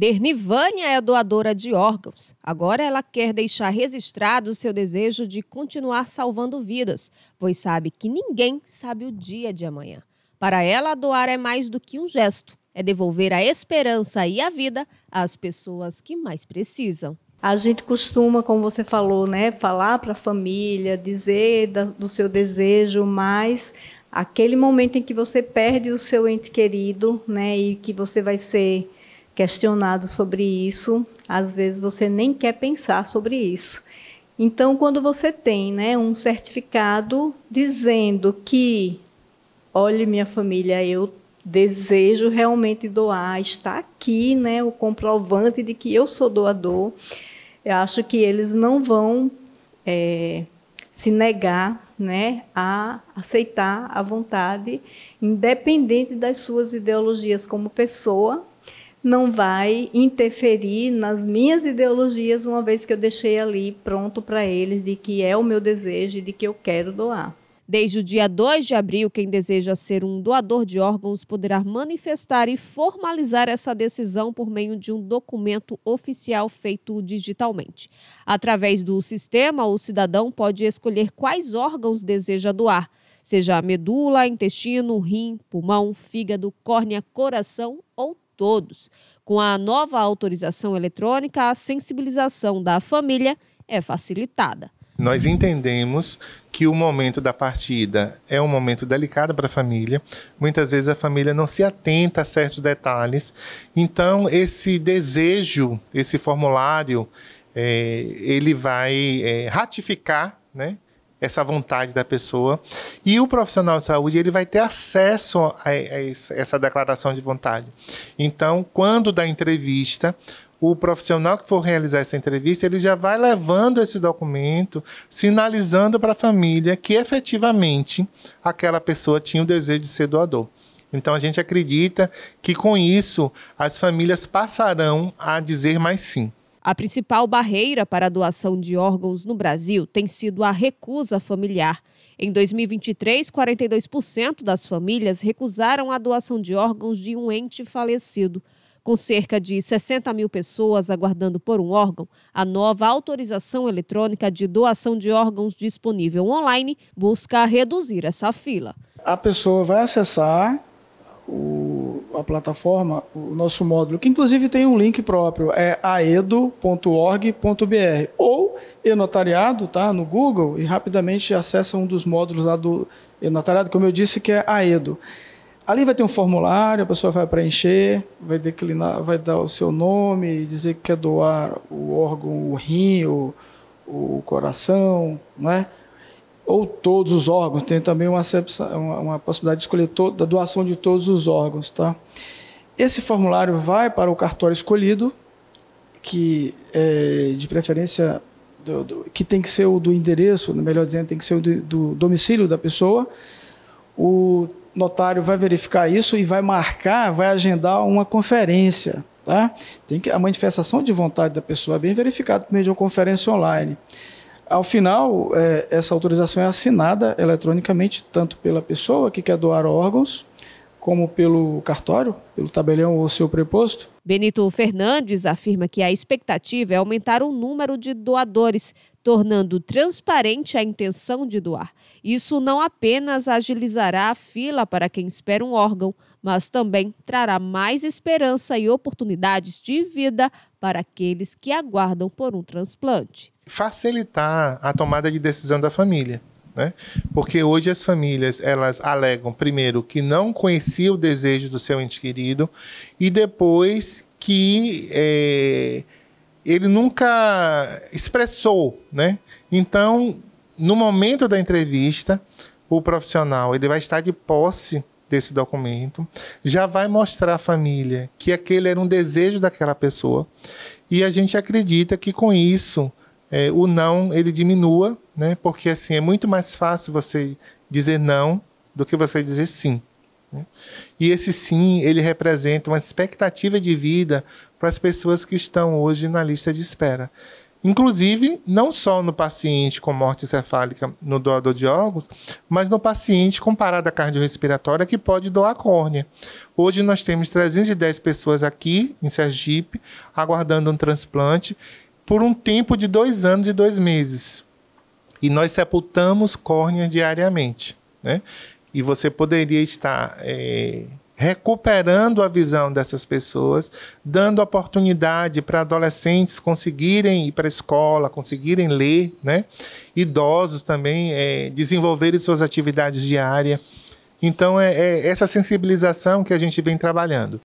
Dernivânia é doadora de órgãos. Agora ela quer deixar registrado seu desejo de continuar salvando vidas, pois sabe que ninguém sabe o dia de amanhã. Para ela, doar é mais do que um gesto, é devolver a esperança e a vida às pessoas que mais precisam. A gente costuma, como você falou, né, falar para a família, dizer do seu desejo, mas aquele momento em que você perde o seu ente querido, né, e que você vai ser questionado sobre isso, às vezes você nem quer pensar sobre isso. Então, quando você tem né, um certificado dizendo que, olhe, minha família, eu desejo realmente doar, está aqui né, o comprovante de que eu sou doador, eu acho que eles não vão é, se negar né, a aceitar a vontade, independente das suas ideologias como pessoa, não vai interferir nas minhas ideologias, uma vez que eu deixei ali pronto para eles de que é o meu desejo e de que eu quero doar. Desde o dia 2 de abril, quem deseja ser um doador de órgãos poderá manifestar e formalizar essa decisão por meio de um documento oficial feito digitalmente. Através do sistema, o cidadão pode escolher quais órgãos deseja doar, seja medula, intestino, rim, pulmão, fígado, córnea, coração ou todos. Com a nova autorização eletrônica, a sensibilização da família é facilitada. Nós entendemos que o momento da partida é um momento delicado para a família. Muitas vezes a família não se atenta a certos detalhes. Então, esse desejo, esse formulário, é, ele vai é, ratificar né, essa vontade da pessoa. E o profissional de saúde ele vai ter acesso a, a essa declaração de vontade. Então, quando da entrevista, o profissional que for realizar essa entrevista, ele já vai levando esse documento, sinalizando para a família que efetivamente aquela pessoa tinha o desejo de ser doador. Então a gente acredita que com isso as famílias passarão a dizer mais sim. A principal barreira para a doação de órgãos no Brasil tem sido a recusa familiar. Em 2023, 42% das famílias recusaram a doação de órgãos de um ente falecido. Com cerca de 60 mil pessoas aguardando por um órgão, a nova autorização eletrônica de doação de órgãos disponível online busca reduzir essa fila. A pessoa vai acessar o a plataforma, o nosso módulo, que inclusive tem um link próprio, é aedo.org.br ou e notariado tá, no Google e rapidamente acessa um dos módulos lá do notariado como eu disse que é aedo. Ali vai ter um formulário, a pessoa vai preencher, vai declinar, vai dar o seu nome, dizer que quer doar o órgão, o rim, o, o coração, não é? ou todos os órgãos, tem também uma, uma, uma possibilidade de escolher toda, a doação de todos os órgãos. Tá? Esse formulário vai para o cartório escolhido, que é, de preferência do, do, que tem que ser o do endereço, melhor dizendo, tem que ser o do, do domicílio da pessoa. O notário vai verificar isso e vai marcar, vai agendar uma conferência. Tá? Tem que, a manifestação de vontade da pessoa é bem verificada por meio de uma conferência online. Ao final, é, essa autorização é assinada eletronicamente, tanto pela pessoa que quer doar órgãos, como pelo cartório, pelo tabelião ou seu preposto. Benito Fernandes afirma que a expectativa é aumentar o número de doadores tornando transparente a intenção de doar. Isso não apenas agilizará a fila para quem espera um órgão, mas também trará mais esperança e oportunidades de vida para aqueles que aguardam por um transplante. Facilitar a tomada de decisão da família. Né? Porque hoje as famílias elas alegam primeiro que não conhecia o desejo do seu ente querido e depois que eh, ele nunca expressou, né? Então, no momento da entrevista, o profissional ele vai estar de posse desse documento, já vai mostrar à família que aquele era um desejo daquela pessoa, e a gente acredita que com isso é, o não ele diminua, né? Porque assim é muito mais fácil você dizer não do que você dizer sim. Né? E esse sim, ele representa uma expectativa de vida para as pessoas que estão hoje na lista de espera. Inclusive, não só no paciente com morte cefálica no doador de órgãos, mas no paciente com parada cardiorrespiratória que pode doar córnea. Hoje nós temos 310 pessoas aqui em Sergipe aguardando um transplante por um tempo de dois anos e dois meses. E nós sepultamos córneas diariamente. Né? E você poderia estar é, recuperando a visão dessas pessoas, dando oportunidade para adolescentes conseguirem ir para a escola, conseguirem ler, né? idosos também é, desenvolverem suas atividades diárias. Então, é, é, essa sensibilização que a gente vem trabalhando.